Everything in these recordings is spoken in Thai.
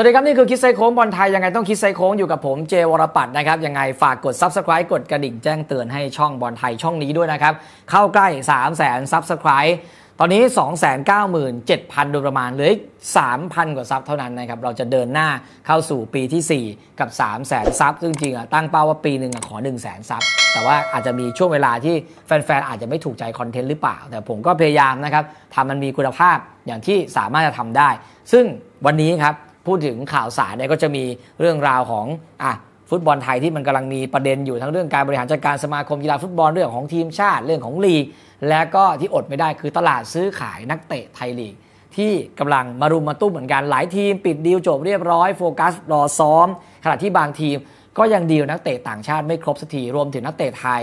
วัสดีครับนี่คือคิดไซโค้งบอลไทยยังไงต้องคิดไซโค้งอยู่กับผมเจวรปัตนะครับ ยังไงฝากกด Subscribe กดกระดิ่งแจ้งเตือนให้ช่องบอลไทยช่องนี้ด้วยนะครับ เข้าใกล้3 0 0 0 0 0 Subscribe ตอนนี้ 297,000โดยประมาณเหลืออีก3,000 กว่าซับเท่านั้นนะครับ เราจะเดินหน้าเข้าสู่ปีที่ 4 กับ3 0 0 0 0นซับซึ่งจริงตั้งเป้าว่าปีหนึ่งขอ 1 0 0 0 0 0ซับแต่ว่าอาจจะมีช่วงเวลาที่แฟนๆอาจจะไม่ถูกใจคอนเทนต์หรือเปล่า แต่ผมก็พยายามนะครับทำมันมีคุณภาพอย่างที่สามารถจะทำได้ ซึ่งวันนี้ครับพูดถึงข่าวสารเนี่ยก็จะมีเรื่องราวของอ่ะฟุตบอลไทยที่มันกำลังมีประเด็นอยู่ทั้งเรื่องการบริหารจัดการสมาคมกีฬาฟุตบอลเรื่องของทีมชาติเรื่องของลีก และก็ที่อดไม่ได้คือตลาดซื้อขายนักเตะไทยลีก ที่กำลังมารุมมาตุ้มเหมือนกันหลายทีมปิดดีลจบเรียบร้อยโฟกัสรอซ้อม ขณะที่บางทีมก็ยังดีลนักเตะต่างชาติไม่ครบสักทีรวมถึงนักเตะไทย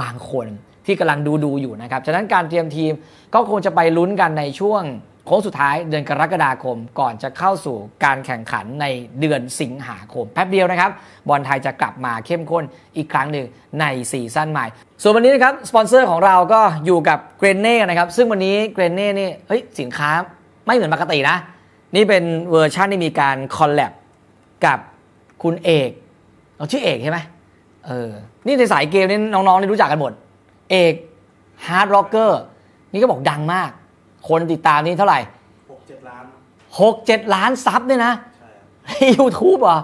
บางคนที่กำลังดูดูอยู่นะครับฉะนั้นการเตรียมทีมก็คงจะไปลุ้นกันในช่วงโค้งสุดท้ายเดือนกรกฎาคมก่อนจะเข้าสู่การแข่งขันในเดือนสิงหาคมแป๊บเดียวนะครับ บอลไทยจะกลับมาเข้มข้นอีกครั้งหนึ่งในซีซั่นใหม่ ส่วนวันนี้นะครับ สปอนเซอร์ของเราก็อยู่กับเกรนเน่นะครับ ซึ่งวันนี้เกรนเน่เนี่เฮ้ยสินค้าไม่เหมือนปกตินะ นี่เป็นเวอร์ชันที่มีการคอลแลบกับคุณเอกเราชื่อเอกใช่ไหมเออนี่ในสายเกมนี่น้องๆนี่รู้จักกันหมดเอกฮาร์ดร็อกเกอร์นี่ก็บอกดังมากคนติดตามนี้เท่าไหร่หกเจ็ดล้านหกเจ็ดล้านซับเนี่ยนะ ใช่ยูทูบเหรอ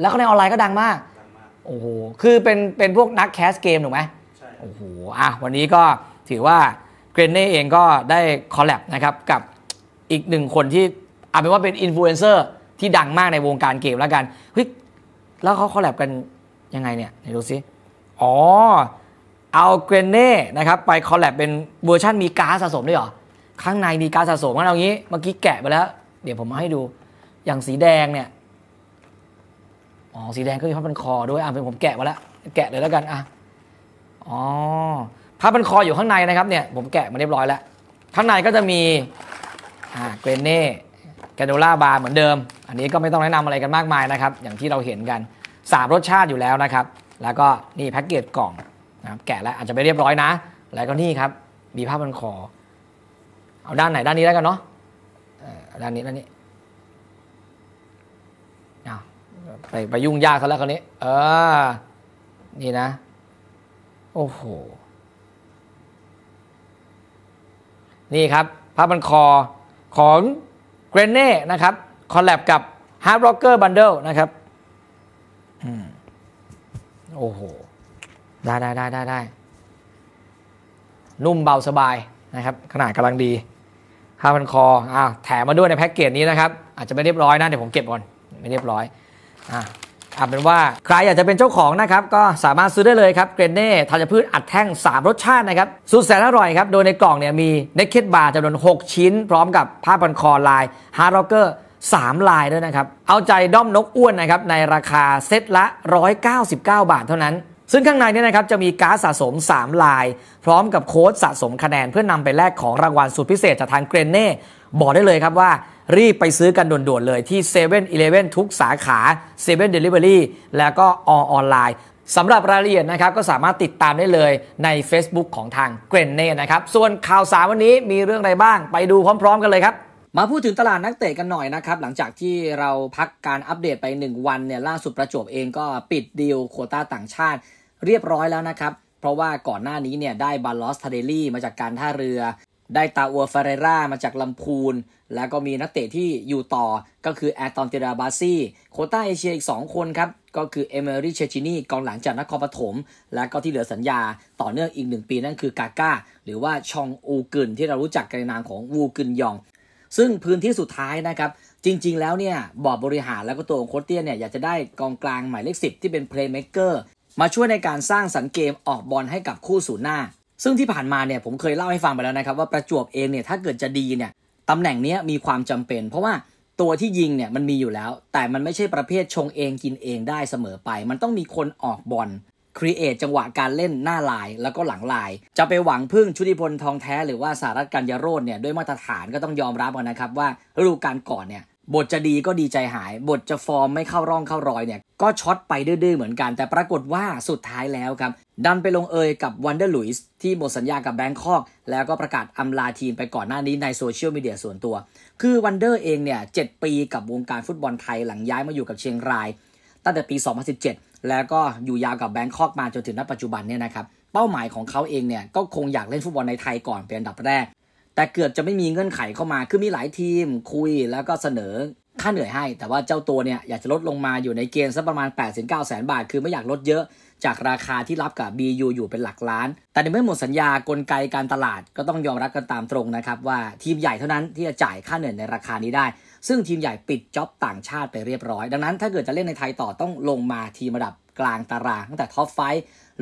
แล้วก็ในออนไลน์ก็ดังมาก ดังมาก โอ้โห คือเป็นเป็นพวกนักแคสเกม ถูกไหม ใช่ โอ้โห อ่ะ วันนี้ก็ถือว่าเกรนเน่เองก็ได้คอลแลบนะครับ กับอีกหนึ่งคนที่เอาเป็นว่าเป็นอินฟลูเอนเซอร์ที่ดังมากในวงการเกมแล้วกัน เฮ้ยแล้วเขาคอลแลบกันยังไงเนี่ยไหนดูซิอ๋อ เอาเกรนเน่นะครับไปคอลแลบเป็นเวอร์ชันมีการสะสมด้วยเหรอข้างในมีการสะสมกันเอางี้เมื่อกี้แกะไปแล้ว เดี๋ยวผมมาให้ดูอย่างสีแดงเนี่ยอ๋อสีแดงก็มีผ้าพันคอด้วยอ่ะเป็นผมแกะมาแล้ว แกะเลยแล้วกันอ่ะอ๋อผ้าพันคออยู่ข้างในนะครับเนี่ยผมแกะมาเรียบร้อยแล้ว ข้างในก็จะมีอ่าเกรเน่แกโดล่าบาร์เหมือนเดิม อันนี้ก็ไม่ต้องแนะนำอะไรกันมากมายนะครับ อย่างที่เราเห็นกันสามรสชาติอยู่แล้วนะครับ แล้วก็นี่แพ็กเกจกล่องนะครับแกะแล้ว อาจจะไม่เรียบร้อยนะแล้วก็นี่ครับ มีผ้าพันคอเอาด้านไหน ด้านนี้แล้วกันเนาะด้านนี้ ด้านนี้ไปไปยุ่งยากเขาแล้วคราวนี้ เออ นี่นะ โอ้โห นี่ครับพับบันคอของเกรเน่นะครับ คอลแลบกับฮาร์ดร็อกเกอร์บันเดิลนะครับโอ้โหได้ได้ได้ได้ได้ นุ่มเบาสบายนะครับ ขนาดกำลังดีผ้าพันคอ อ่าแถมมาด้วยในแพ็กเกจนี้นะครับ อาจจะไม่เรียบร้อยนะ เดี๋ยวผมเก็บก่อน ไม่เรียบร้อย อ่าอ่าเป็นว่า ใครอยากจะเป็นเจ้าของนะครับ ก็สามารถซื้อได้เลยครับ เกรนเน่ธัญพืชอัดแท่ง 3 รสชาตินะครับ สุดแสนอร่อยครับ โดยในกล่องเนี่ยมีเนคเก็ตบาร์จำนวน 6 ชิ้น พร้อมกับผ้าพันคอ ลายฮาร์ดร็อกเกอร์3ลายด้วยนะครับ เอาใจด้อมนกอ้วนนะครับ ในราคาเซตละ199 บาทเท่านั้นซึ่งข้างในนี้นะครับจะมีการ์ดสะสม 3 ลาย พร้อมกับโค้ดสะสมคะแนนเพื่อนนำไปแลกของรางวัลสุดพิเศษจากทางเกรนเน่บอกได้เลยครับว่า รีบไปซื้อกันด่วนๆเลยที่7 e เ e ่ e อทุกสาขา7ล e เวอรี่แล้วก็ออนไลน์สำหรับรายละเอียดนะครับก็สามารถติดตามได้เลยใน Facebook ของทางเกรนเน่นะครับส่วนข่าวสารวันนี้มีเรื่องอะไรบ้าง ไปดูพร้อมๆกันเลยครับมาพูดถึงตลาดนักเตะกันหน่อยนะครับหลังจากที่เราพักการอัปเดตไป 1 วันเนี่ยล่าสุดประจวบเองก็ปิดดีลโคต้าต่างชาติเรียบร้อยแล้วนะครับ เพราะว่าก่อนหน้านี้เนี่ยได้บาลอสทาเดลี่มาจากการท่าเรือ ได้ตาอัวฟาเรรามาจากลำพูน แล้วก็มีนักเตะที่อยู่ต่อก็คือแอตตันติราบาซี่ โคต้าเอเชียอีก 2 คนครับ ก็คือเอเมอรี่เชชินีกองหลังจากนครปฐม และก็ที่เหลือสัญญา ต่อเนื่องอีก 1 ปีนั่นคือกาก้าหรือว่า ชองอูกึนที่เรารู้จักกันในนามของวูกึนยอง ซึ่งพื้นที่สุดท้ายนะครับ จริงๆ แล้วเนี่ยบอร์ดบริหารแล้วก็ตัวของโคตเตียเนี่ยอยากจะได้กองกลางหมายเลขสิบที่เป็นเพลย์เมคเกอร์มาช่วยในการสร้างสรรเกมออกบอลให้กับคู่สูนหน้า ซึ่งที่ผ่านมาเนี่ยผมเคยเล่าให้ฟังไปแล้วนะครับว่าประจวบเองเนี่ยถ้าเกิดจะดีเนี่ยตำแหน่งนี้มีความจำเป็นเพราะว่าตัวที่ยิงเนี่ยมันมีอยู่แล้ว แต่มันไม่ใช่ประเภทชงเองกินเองได้เสมอไป มันต้องมีคนออกบอลครีเอทจังหวะการเล่นหน้าลายแล้วก็หลังลาย จะไปหวังพึ่งชุติพลทองแท้ หรือว่าสารัตกัญญาโรดเนี่ยด้วยมาตรฐานก็ต้องยอมรับกนนะครับ ว่าฤดูกาลก่อนเนี่ยบทจะดีก็ดีใจหาย บทจะฟอร์มไม่เข้าร่องเข้ารอยเนี่ยก็ช็อตไปดื้อๆเหมือนกัน แต่ปรากฏว่าสุดท้ายแล้วครับดันไปลงเอยกับวันเดอร์ลุยส์ที่หมดสัญญากับแบงคอกแล้วก็ประกาศอำลาทีมไปก่อนหน้านี้ในโซเชียลมีเดียส่วนตัว คือวันเดอร์เองเนี่ยเปีกับวงการฟุตบอลไทยหลังย้ายมาอยู่กับเชียงราย ตั้งแต่ปี 2017 แล้วก็อยู่ยาวกับแบงคอกมาจนถึงณปัจจุบันเนี่ยนะครับเป้าหมายของเขาเองเนี่ยก็คงอยากเล่นฟุตบอลในไทยก่อนเป็นอันดับแรกแต่เกือบจะไม่มีเงื่อนไขเข้ามา คือมีหลายทีม คุยแล้วก็เสนอ ค่าเหนื่อยให้ แต่ว่าเจ้าตัวเนี่ยอยากจะลดลงมาอยู่ในเกณฑ์สักประมาณ8ปดสิบเก้าแสนบาท คือไม่อยากลดเยอะ จากราคาที่รับกับ BU อยู่เป็นหลักล้าน แต่ในเมื่อหมดสัญญากลไกการตลาดก็ต้องยอมรับกันตามตรงนะครับ ว่าทีมใหญ่เท่านั้นที่จะจ่ายค่าเหนื่อยในราคานี้ได้ ซึ่งทีมใหญ่ปิดจ็อบต่างชาติไปเรียบร้อย ดังนั้นถ้าเกิดจะเล่นในไทยต่อต้องลงมาทีมระดับกลางตารางตั้งแต่ท็อปไฟ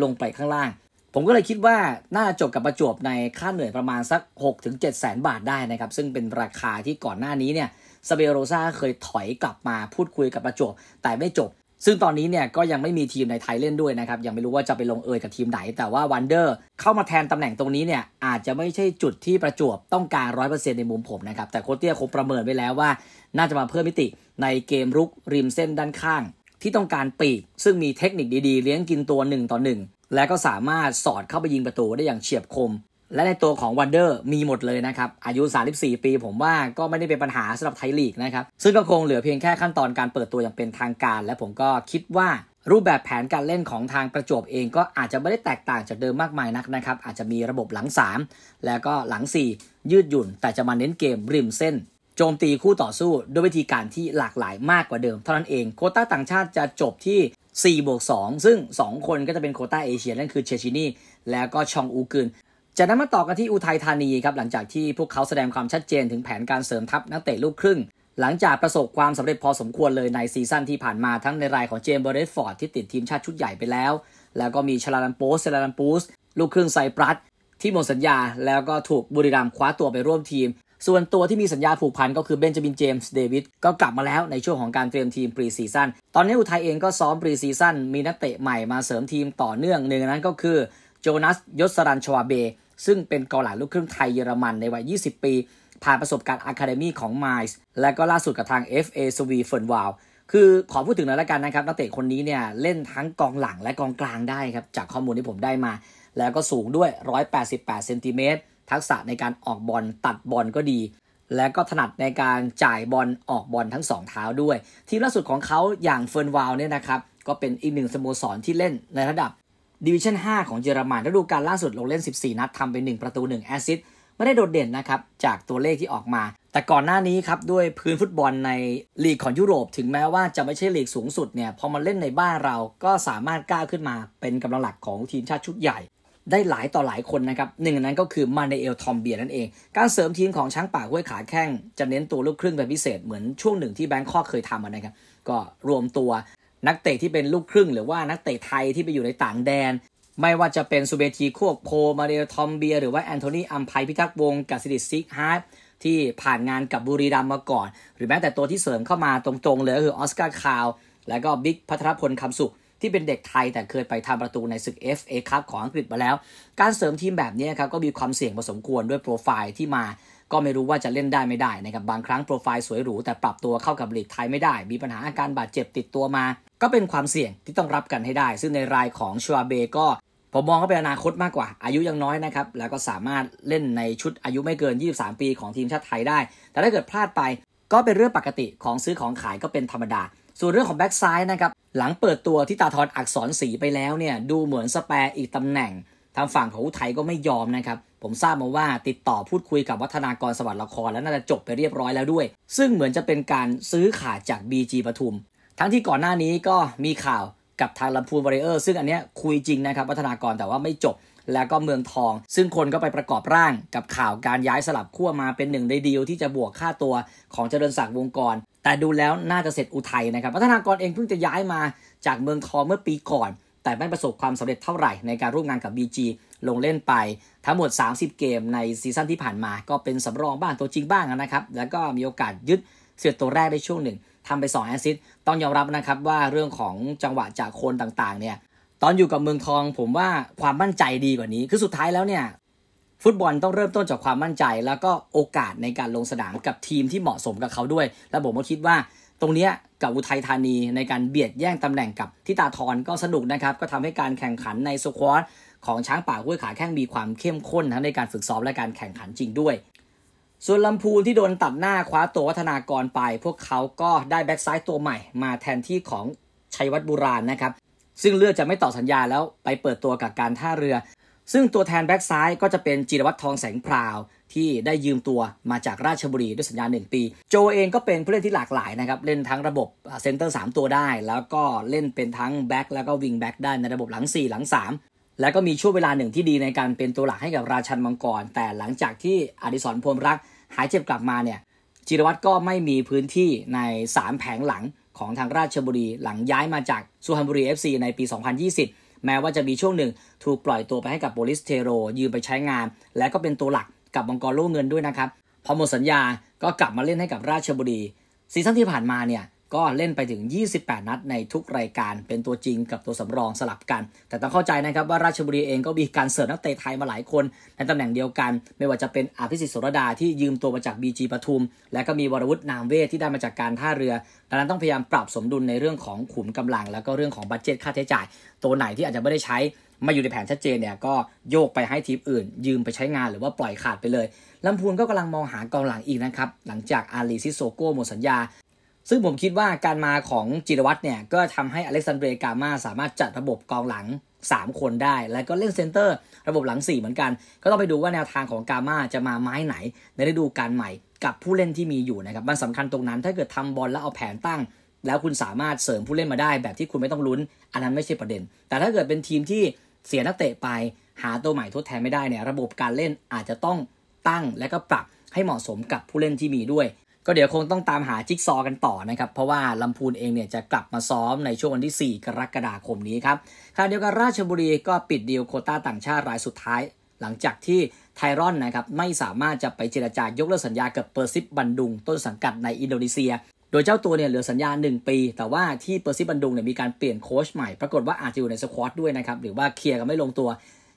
ลงไปข้างล่างผมก็เลยคิดว่าน่าจบกับประจวบในค่าเหนื่อยประมาณสัก 6-7แสนบาทได้นะครับ ซึ่งเป็นราคาที่ก่อนหน้านี้เนี่ยสเบโรซาเคยถอยกลับมาพูดคุยกับประจวบแต่ไม่จบ ซึ่งตอนนี้เนี่ยก็ยังไม่มีทีมในไทยเล่นด้วยนะครับ ยังไม่รู้ว่าจะไปลงเอยกับทีมไหน แต่ว่าวันเดอร์เข้ามาแทนตำแหน่งตรงนี้เนี่ย อาจจะไม่ใช่จุดที่ประจวบต้องการ100%ในมุมผมนะครับแต่โคเตียคงประเมินไว้แล้วว่า น่าจะมาเพิ่มมิติในเกมรุกริมเส้นด้านข้างที่ต้องการปีก ซึ่งมีเทคนิคดีๆ เลี้ยงกินตัว1ต่อ1 และก็สามารถสอดเข้าไปยิงประตูได้อย่างเฉียบคม และในตัวของวันเดอร์มีหมดเลยนะครับ อายุ 34 ปีผมว่าก็ไม่ได้เป็นปัญหาสำหรับไทยลีกนะครับซึ่งก็คงเหลือเพียงแค่ขั้นตอนการเปิดตัวอย่างเป็นทางการ และผมก็คิดว่ารูปแบบแผนการเล่นของทางประจวบเองก็อาจจะไม่ได้แตกต่างจากเดิมมากมายนักนะครับอาจจะมีระบบหลัง3แล้วก็หลัง 4 ยืดหยุ่น แต่จะมาเน้นเกมริมเส้นโจมตีคู่ต่อสู้ ด้วยวิธีการที่หลากหลายมากกว่าเดิม เท่านั้นเองโคต้าต่างชาติจะจบที่ 4 บวก 2 ซึ่ง 2 คนก็จะเป็นโคต้าเอเชียนั่นคือเชชินีแล้วก็ชองอูกึนจากนั้นมาต่อกันที่อุทัยธานีครับ หลังจากที่พวกเขาแสดงความชัดเจน ถึงแผนการเสริมทัพนักเตะลูกครึ่ง หลังจากประสบความสำเร็จพอสมควรเลยในซีซั่นที่ผ่านมาทั้งในรายของเจมส์เบรดฟอร์ดที่ติดทีมชาติชุดใหญ่ไปแล้ว แล้วก็มีชลาลันโปสเซลาลันปูสลูกครึ่งไซปรัสที่หมดสัญญาแล้วก็ถูกบุรีรัมย์คว้าตัวไปร่วมทีมส่วนตัวที่มีสัญญาผูกพันก็คือเบนจามินเจมส์เดวิดก็กลับมาแล้วในช่วงของการเตรียมทีมปรีซีซั่นตอนนี้อุทัยเองก็ซ้อมปรีซีซั่น มีนักเตะใหม่มาเสริมทีมต่อเนื่องหนึ่งนั้นก็คือโจนัสยศรันชวาเบซึ่งเป็นกองหลังลูกครึ่งไทยเยอรมันในวัย 20 ปี ผ่านประสบการณ์อะคาเดมีของไมล์และก็ล่าสุดกับทาง FA สวีเฟิร์นวาวคือขอพูดถึงหน่อยละกันนะครับนักเตะคนนี้เนี่ยเล่นทั้งกองหลังและกองกลางได้ครับจากข้อมูลที่ผมได้มา แล้วก็สูงด้วย 188เซนติเมตรทักษะในการออกบอลตัดบอลก็ดี และก็ถนัดในการจ่ายบอลออกบอลทั้งสองเท้าด้วย ทีมล่าสุดของเขาอย่างเฟิร์นวาลเนี่ยนะครับ ก็เป็นอีกหนึ่งสโมสรที่เล่นในระดับดิวิชั่น5ของเยอรมันฤดูกาลล่าสุดลงเล่น 14 นัดทำไป1ประตู 1 แอซิสไม่ได้โดดเด่นนะครับ จากตัวเลขที่ออกมา แต่ก่อนหน้านี้ครับ ด้วยพื้นฟุตบอลในลีกของยุโรป ถึงแม้ว่าจะไม่ใช่ลีกสูงสุดเนี่ยพอมาเล่นในบ้านเราก็สามารถก้าวขึ้นมาเป็นกำลังหลักของทีมชาติชุดใหญ่ได้หลายต่อหลายคนนะครับหนึ่งนนั้นก็คือมาเนเอลทอมเบียนั่นเอง การเสริมทีมของช้างป่าห้วยขาแข้งจะเน้นตัวลูกครึ่งเป็นพิเศษเหมือนช่วงหนึ่งที่แบงคอกเคยทำนะครับ ก็รวมตัวนักเตะที่เป็นลูกครึ่ง หรือว่านักเตะไทยที่ไปอยู่ในต่างแดน ไม่ว่าจะเป็นซูเบทีควบโคมาเดลทอมเบียหรือว่าแอนโทนีอัมไพพิทักษ์วงกัสิดิซิกฮาร์ดที่ผ่านงานกับบุรีรัมมาก่อน หรือแม้แต่ตัวที่เสริมเข้ามาตรงๆเลยก็คือออสการ์คาว และก็บิ๊กพัทรพลคำสุขที่เป็นเด็กไทยแต่เคยไปทำประตูในศึก FA ครับของอังกฤษมาแล้ว การเสริมทีมแบบนี้ครับก็มีความเสี่ยงพอสมควรด้วยโปรไฟล์ที่มา ก็ไม่รู้ว่าจะเล่นได้ไม่ได้นะครับ บางครั้งโปรไฟล์สวยหรูแต่ปรับตัวเข้ากับลีกไทยไม่ได้ มีปัญหาอาการบาดเจ็บติดตัวมา ก็เป็นความเสี่ยงที่ต้องรับกันให้ได้ ซึ่งในรายของชัวเบก็ผมมองก็เป็นอนาคตมากกว่า อายุยังน้อยนะครับแล้วก็สามารถเล่นในชุดอายุไม่เกิน 23 ปี ของทีมชาติไทยได้ แต่ถ้าเกิดพลาดไป ก็เป็นเรื่องปกติของซื้อของขายก็เป็นธรรมดาส่วนเรื่องของแบ็กซ้ายนะครับหลังเปิดตัวที่ตาทนอักษรสีไปแล้วเนี่ยดูเหมือนสแปร์อีกตำแหน่งทางฝั่งของอุทัยก็ไม่ยอมนะครับผมทราบมาว่าติดต่อพูดคุยกับวัฒนากรสวัสดิ์ละคร แล้วน่าจะจบไปเรียบร้อยแล้วด้วย ซึ่งเหมือนจะเป็นการซื้อขาดจาก BG ปทุม ทั้งที่ก่อนหน้านี้ก็มีข่าวกับทางลำพูนบริเออร์ซึ่งอันนี้คุยจริงนะครับวัฒนากรแต่ว่าไม่จบ แล้วก็เมืองทอง ซึ่งคนก็ไปประกอบร่างกับข่าวการย้ายสลับขั้วมาเป็นหนึ่งในดีลที่จะบวกค่าตัวของเจริญศักดิ์วงกรแต่ดูแล้วน่าจะเสร็จอุทัยนะครับพัฒนากรเองเพิ่งจะย้ายมาจากเมืองทองเมื่อปีก่อน แต่ไม่ประสบความสำเร็จเท่าไหร่ในการร่วมงานกับ BG ลงเล่นไป ทั้งหมด 30 เกมในซีซั่นที่ผ่านมาก็เป็นสำรองบ้างตัวจริงบ้างนะครับ แล้วก็มีโอกาสยึดเสียตัวแรกได้ช่วงหนึ่งทำไป 2 แอสซิสต้องยอมรับนะครับว่าเรื่องของจังหวะจากคนต่างๆเนี่ย ตอนอยู่กับเมืองทองผมว่าความมั่นใจดีกว่านี้ คือสุดท้ายแล้วเนี่ยฟุตบอลต้องเริ่มต้นจากความมั่นใจ แล้วก็โอกาสในการลงสนามกับทีมที่เหมาะสมกับเขาด้วยและผมก็คิดว่าตรงนี้กับอุทัยธานีในการเบียดแย่งตำแหน่งกับทิตาทรก็สนุกนะครับก็ทำให้การแข่งขันในสควอตของช้างป่าห้วยขาแข้งมีความเข้มข้นทั้งในการฝึกซ้อมและการแข่งขันจริงด้วย ส่วนลำพูนที่โดนตัดหน้าคว้าตัววัฒนากรไป พวกเขาก็ได้แบ็กซ้ายตัวใหม่ มาแทนที่ของชัยวัฒน์บุราณนะครับ ซึ่งเลือกจะไม่ต่อสัญญาแล้วไปเปิดตัวกับการท่าเรือซึ่งตัวแทนแบ็กซ้ายก็จะเป็นจิรวัตรทองแสงพราว ที่ได้ยืมตัวมาจากราชบุรีด้วยสัญญา 1 ปีโจเองก็เป็นผู้เล่นที่หลากหลายนะครับ เล่นทั้งระบบเซนเตอร์3ตัวได้ แล้วก็เล่นเป็นทั้งแบ็กแล้วก็วิงแบ็กได้ในระบบหลัง 4 หลัง 3 และก็มีช่วงเวลาหนึ่งที่ดีในการเป็นตัวหลักให้กับราชันมังกร แต่หลังจากที่อดิศรพรมรักหายเจ็บกลับมาเนี่ยจิรวัตรก็ไม่มีพื้นที่ใน 3 แผงหลังของทางราชบุรีหลังย้ายมาจากสุพรรณบุรี FC ในปี 2020แม้ว่าจะมีช่วงหนึ่งถูกปล่อยตัวไปให้กับโบลิสเทโร ยืมไปใช้งาน และก็เป็นตัวหลักกับมังกรูลเงินด้วยนะครับ พอหมดสัญญาก็กลับมาเล่นให้กับราชบุรีซีซั่นที่ผ่านมาเนี่ยก็เล่นไปถึง 28 นัดในทุกรายการ เป็นตัวจริงกับตัวสำรองสลับกัน แต่ต้องเข้าใจนะครับว่าราชบุรีเองก็มีการเสริมนักเตะไทยมาหลายคน ในตำแหน่งเดียวกัน ไม่ว่าจะเป็นอาภิสิทธิ์สรดาที่ยืมตัวมาจากบีจีปทุม และก็มีวรวุฒินามเวทที่ได้มาจากการท่าเรือดังนั้นต้องพยายามปรับสมดุลในเรื่องของขุมกำลัง แล้วก็เรื่องของบัตเจ็ตค่าใช้จ่าย ตัวไหนที่อาจจะไม่ได้ใช้มาอยู่ในแผนชัดเจนเนี่ยก็โยกไปให้ทีมอื่น ยืมไปใช้งานหรือว่าปล่อยขาดไปเลยลำพูนก็กำลังมองหากองหลังอีกนะครับหลังจากอาลีซิโซโก้หมดสัญญาซึ่งผมคิดว่าการมาของจิรวัตรเนี่ย ก็ทำให้อเล็กซานเดรกามาสามารถจัดระบบกองหลัง 3 คนได้ แล้วก็เล่นเซนเตอร์ระบบหลัง 4 เหมือนกัน ก็ต้องไปดูว่าแนวทางของกามาจะมาไม้ไหน ในฤดูกาลใหม่กับผู้เล่นที่มีอยู่นะครับมันสำคัญตรงนั้นถ้าเกิดทำบอลแล้วเอาแผนตั้ง แล้วคุณสามารถเสริมผู้เล่นมาได้แบบที่คุณไม่ต้องลุ้นอันนั้นไม่ใช่ประเด็น แต่ถ้าเกิดเป็นทีมที่เสียนักเตะไป หาตัวใหม่ทดแทนไม่ได้เนี่ยระบบการเล่นอาจจะต้องตั้งและก็ปรับให้เหมาะสมกับผู้เล่นที่มีด้วยก็เดี๋ยวคงต้องตามหาจิ๊กซอกันต่อนะครับ เพราะว่าลำพูนเองเนี่ยจะกลับมาซ้อมในช่วงวันที่ 4 กรกฎาคมนี้ครับคราวเดียวกันราชบุรีก็ปิดดีลโคต้าต่างชาติรายสุดท้าย หลังจากที่ไทรอนนะครับ ไม่สามารถจะไปเจรจายกเลิกสัญญากับเปอร์ซิบบันดุงต้นสังกัดในอินโดนีเซีย โดยเจ้าตัวเนี่ยเหลือสัญญา1ปี แต่ว่าที่เปอร์ซิบบันดุงเนี่ยมีการเปลี่ยนโค้ชใหม่ปรากฏว่าอาจจะอยู่ในสควอตด้วยนะครับหรือว่าเคลียร์กันไม่ลงตัว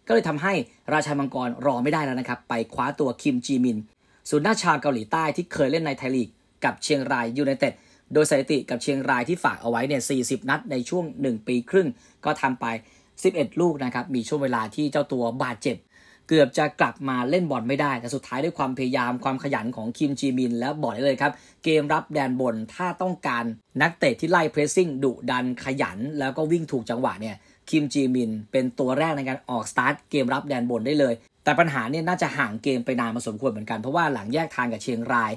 ก็เลยทำให้ราชามังกรรอไม่ได้แล้วนะครับไปคว้าตัวคิมจีมินสูนทราชาวเกาหลีใต้ที่เคยเล่นในไทยลีกกับเชียงรายยูไนเต็ด โดยสถิติกับเชียงรายที่ฝากเอาไว้เนี่ย40 นัดในช่วง 1 ปีครึ่ง ก็ทำไป 11 ลูกนะครับ มีช่วงเวลาที่เจ้าตัวบาดเจ็บ เกือบจะกลับมาเล่นบอลไม่ได้ แต่สุดท้ายด้วยความพยายามความขยันของคิมจีมินและบอกได้เลยครับ เกมรับแดนบนถ้าต้องการนักเตะที่ไล่เพรสซิ่งดุดันขยัน แล้วก็วิ่งถูกจังหวะเนี่ย คิมจีมินเป็นตัวแรกในการออกสตาร์ทเกมรับแดนบนได้เลยแต่ ปัญหาเนี่ยน่าจะห่างเกมไปนานมาสมควรเหมือนกันเพราะว่าหลังแยกทางกับเชียงราย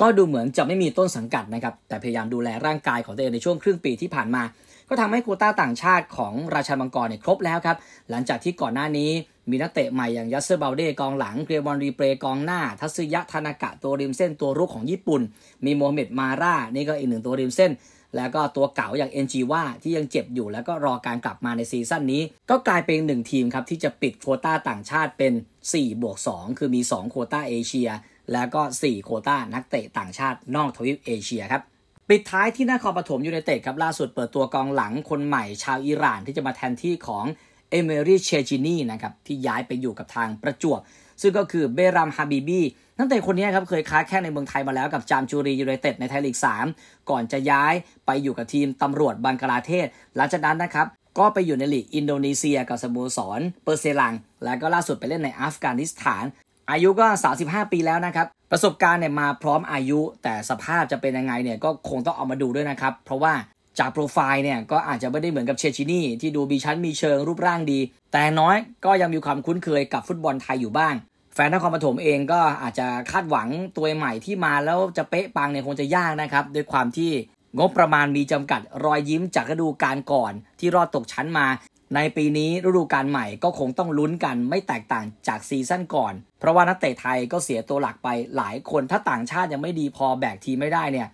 ก็ดูเหมือนจะไม่มีต้นสังกัดนะครับแต่พยายามดูแลร่างกายของตัวเองในช่วงครึ่งปีที่ผ่านมา ก็ทำให้โคต้าต่างชาติของราชาบังกรเนี่ยครบแล้วครับหลังจากที่ก่อนหน้านี้มีนักเตะใหม่อย่างยัสเซอร์เบลเดกองหลังเกรียบอลรีเย์กองหน้าทัศยะธนากะตัวริมเส้น ตัวรุกของญี่ปุ่น มีโมฮัมเหม็ดมาร่านี่ก็อีกหนึ่งตัวริมเส้นแล้วก็ตัวเก่าอย่างเอ็นจีว่าที่ยังเจ็บอยู่แล้วก็รอการกลับมาในซีซั่นนี้ ก็กลายเป็นหนึ่งทีมครับที่จะปิดโคต้าต่างชาติเป็น4บวก2 คือมี2โคต้าเอเชียแล้วก็ 4 โคต้านักเตะต่างชาตินอกทวีปเอเชียครับปิดท้ายที่นาคอปฐมยูไนเต็ดครับล่าสุดเปิดตัวกองหลังคนใหม่ชาวอิหร่านที่จะมาแทนที่ของเอเมรี่เชจินีนะครับที่ย้ายไปอยู่กับทางประจวบซึ่งก็คือเบรัมฮาบิบีนักเตะคนนี้ครับเคยค้าแข้งในเมืองไทยมาแล้วกับจามจูรียูไนเต็ดในไทยลีก 3 ก่อนจะย้ายไปอยู่กับทีมตำรวจบังกลาเทศ หลังจากนั้นนะครับ ก็ไปอยู่ในลีกอินโดนีเซียกับสโมสร เปอร์เซลัง และก็ล่าสุดไปเล่นในอัฟกานิสถาน อายุก็ 35 ปีแล้วนะครับ ประสบการณ์เนี่ยมาพร้อมอายุ แต่สภาพจะเป็นยังไงเนี่ยก็คงต้องเอามาดูด้วยนะครับเพราะว่าจากโปรไฟล์เนี่ยก็อาจจะไม่ได้เหมือนกับเชชินี่ที่ดูมีชั้นมีเชิงรูปร่างดี แต่น้อยก็ยังมีความคุ้นเคยกับฟุตบอลไทยอยู่บ้างแฟนนครปฐมเองก็อาจจะคาดหวังตัวใหม่ที่มาแล้วจะเป๊ะปังเนี่ยคงจะยากนะครับ ด้วยความที่งบประมาณมีจำกัดรอยยิ้มจากฤดูกาลก่อน ที่รอดตกชั้นมา ในปีนี้ฤดูกาลใหม่ก็คงต้องลุ้นกันไม่แตกต่างจากซีซั่นก่อน เพราะว่านักเตะไทยก็เสียตัวหลักไปหลายคนถ้าต่างชาติยังไม่ดีพอแบกทีไม่ได้เนี่ย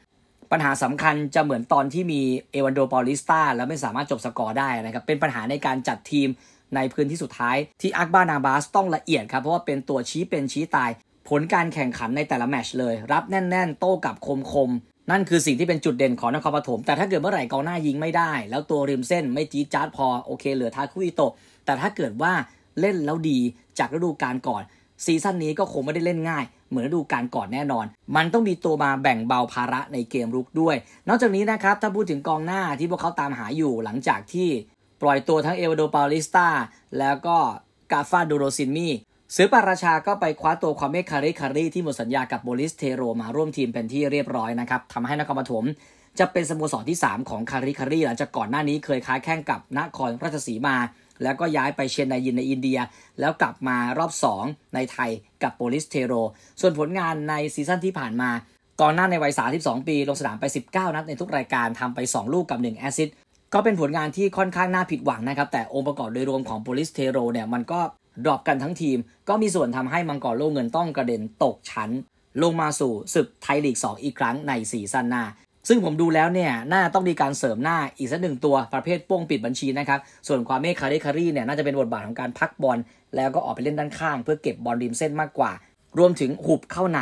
ปัญหาสำคัญจะเหมือนตอนที่มีเอวันโดปอลิสตาแล้วไม่สามารถจบสกอร์ได้นะครับเป็นปัญหาในการจัดทีมในพื้นที่สุดท้าย ที่อักบานาบาสต้องละเอียดครับ เพราะว่าเป็นตัวชี้เป็นชี้ตาย ผลการแข่งขันในแต่ละแมชเลย รับแน่นๆ โต้กับคมคมนั่นคือสิ่งที่เป็นจุดเด่นของนครปฐมแต่ถ้าเกิดเมื่อไหร่ กองหน้ายิงไม่ได้ แล้วตัวริมเส้นไม่จี๊ดจ๊าดพอ โอเคเหลือทาคุอิโตะแต่ถ้าเกิดว่าเล่นแล้วดีจากฤดูกาลก่อนซีซั่นนี้ก็คงไม่ได้เล่นง่าย เหมือนฤดูกาลก่อนแน่นอน มันต้องมีตัวมาแบ่งเบาภาระในเกมรุกด้วย นอกจากนี้นะครับ ถ้าพูดถึงกองหน้าที่พวกเขาตามหาอยู่หลังจากที่ปล่อยตัวทั้งเอวาโดปาลิสตาแล้วก็กาฟาดูโรซินมีซื้อปาราชาก็ไปคว้าตัวความเมฆคาริคารีที่หมดสัญญากับโบลิสเทโรมาร่วมทีมเป็นที่เรียบร้อยนะครับทำให้นครปฐมจะเป็นสโมสรที่ 3 ของคาริคารีหลังจากก่อนหน้านี้เคยค้าแข่งกับนครราชสีมา แล้วก็ย้ายไปเชนไนยินในอินเดีย แล้วกลับมารอบ 2 ในไทยกับโบลิสเทโรส่วนผลงานในซีซั่นที่ผ่านมากองหน้าในวัย 32 ปีลงสนามไป 19 นัดในทุกรายการทำไป 2 ลูกกับ1แอซิสก็เป็นผลงานที่ค่อนข้างน่าผิดหวังนะครับ แต่องค์ประกอบโดยรวมของโปลิสเทโรเนี่ยมันก็ดรอปกันทั้งทีม ก็มีส่วนทำให้มังกรโลกเงินต้องกระเด็นตกชั้น ลงมาสู่ศึกไทยลีก 2 อีกครั้งในซีซั่นหน้า ซึ่งผมดูแล้วเนี่ยน่าต้องมีการเสริมหน้าอีกสักหนึ่งตัวประเภทป้งปิดบัญชีนะครับ ส่วนความเมคคาริคารีเนี่ยน่าจะเป็นบทบาทของการพักบอลแล้วก็ออกไปเล่นด้านข้างเพื่อเก็บบอลริมเส้นมากกว่า รวมถึงหุบเข้าใน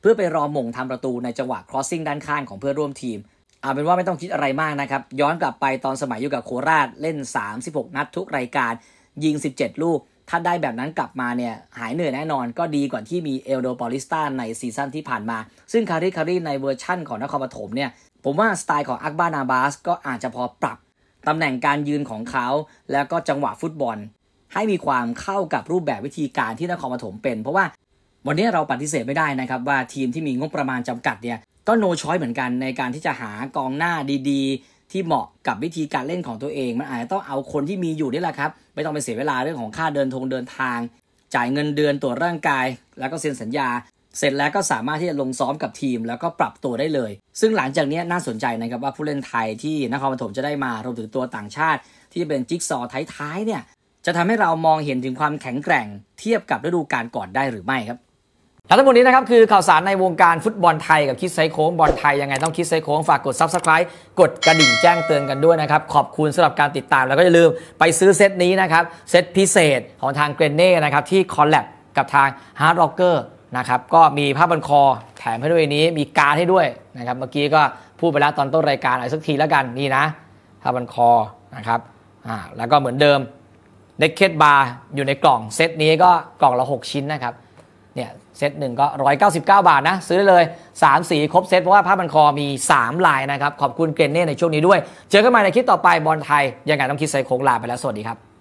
เพื่อไปรอมงทำประตูในจังหวะครอสซิ่งด้านข้างของเพื่อร่วมทีมเอาเป็นว่าไม่ต้องคิดอะไรมากนะครับ ย้อนกลับไปตอนสมัยอยู่กับโคราชเล่น 36 นัดทุกรายการยิง 17 ลูก ถ้าได้แบบนั้นกลับมาเนี่ย หายเหนื่อยแน่นอนก็ดีกว่าที่มีเอลโดปอลิสตาในซีซั่นที่ผ่านมา ซึ่งคาริคาริในเวอร์ชั่นของนครปฐมเนี่ย ผมว่าสไตล์ของอักบานาบาสก็อาจจะพอปรับตำแหน่งการยืนของเขาแล้วก็จังหวะฟุตบอลให้มีความเข้ากับรูปแบบวิธีการที่นครปฐมเป็น เพราะว่าวันนี้เราปฏิเสธไม่ได้นะครับว่าทีมที่มีงบประมาณจำกัดเนี่ยก็โนช้อยเหมือนกันในการที่จะหากองหน้าดีๆ ที่เหมาะกับวิธีการเล่นของตัวเอง มันอาจจะต้องเอาคนที่มีอยู่นี่แหละครับ ไม่ต้องไปเสียเวลาเรื่องของค่าเดินทงเดินทาง จ่ายเงินเดือนตรวจร่างกายแล้วก็เซ็นสัญญา เสร็จแล้วก็สามารถที่จะลงซ้อมกับทีม แล้วก็ปรับตัวได้เลย ซึ่งหลังจากนี้น่าสนใจนะครับว่าผู้เล่นไทยที่นครปฐมจะได้มารวมถึงตัวต่างชาติ ที่เป็นจิ๊กซอท้ายๆ เนี่ยจะทำให้เรามองเห็นถึงความแข็งแกร่ง เทียบกับฤดูกาลก่อนได้หรือไม่ครับแลวทั้งหมดนี้นะครับ คือข่าวสารในวงการฟุตบอลไทยกับคิดไซโค้งบอลไทยยังไงต้องคิดไซโค้งฝากกด subscribe กดกระดิ่งแจ้งเตือนกันด้วยนะครับ ขอบคุณสำหรับการติดตาม แล้วก็อย่าลืมไปซื้อเซตนี้นะครับ เซตพิเศษของทางเกรนเน่นะครับ ที่คอลแลบกับทางฮาร์ดโรเกอร์นะครับ ก็มีผ้าบันคอแถมให้ด้วยนี้มีการให้ด้วยนะครับเมื่อกี้ก็พูดไปแล้วตอนต้นรายการอะไรสักทีแล้วกันนี่นะผ้าบันคอนะครับอ่าแล้วก็เหมือนเดิมเน็กเค็บาร์อยู่ในกล่องเซตนี้ก็กล่องละ6ชิ้นนะครับเนี่ยเซตหนึ่งก็ 199 บาทนะ ซื้อได้เลย3สีครบเซตเพราะว่าผ้าพันคอมี 3 ลายนะครับ ขอบคุณเกรนเน่ในช่วงนี้ด้วย เจอกันใหม่ในคลิปต่อไปบอลไทยยังไงต้องคิดใส่โค้งลาไปแล้วสวัสดีครับ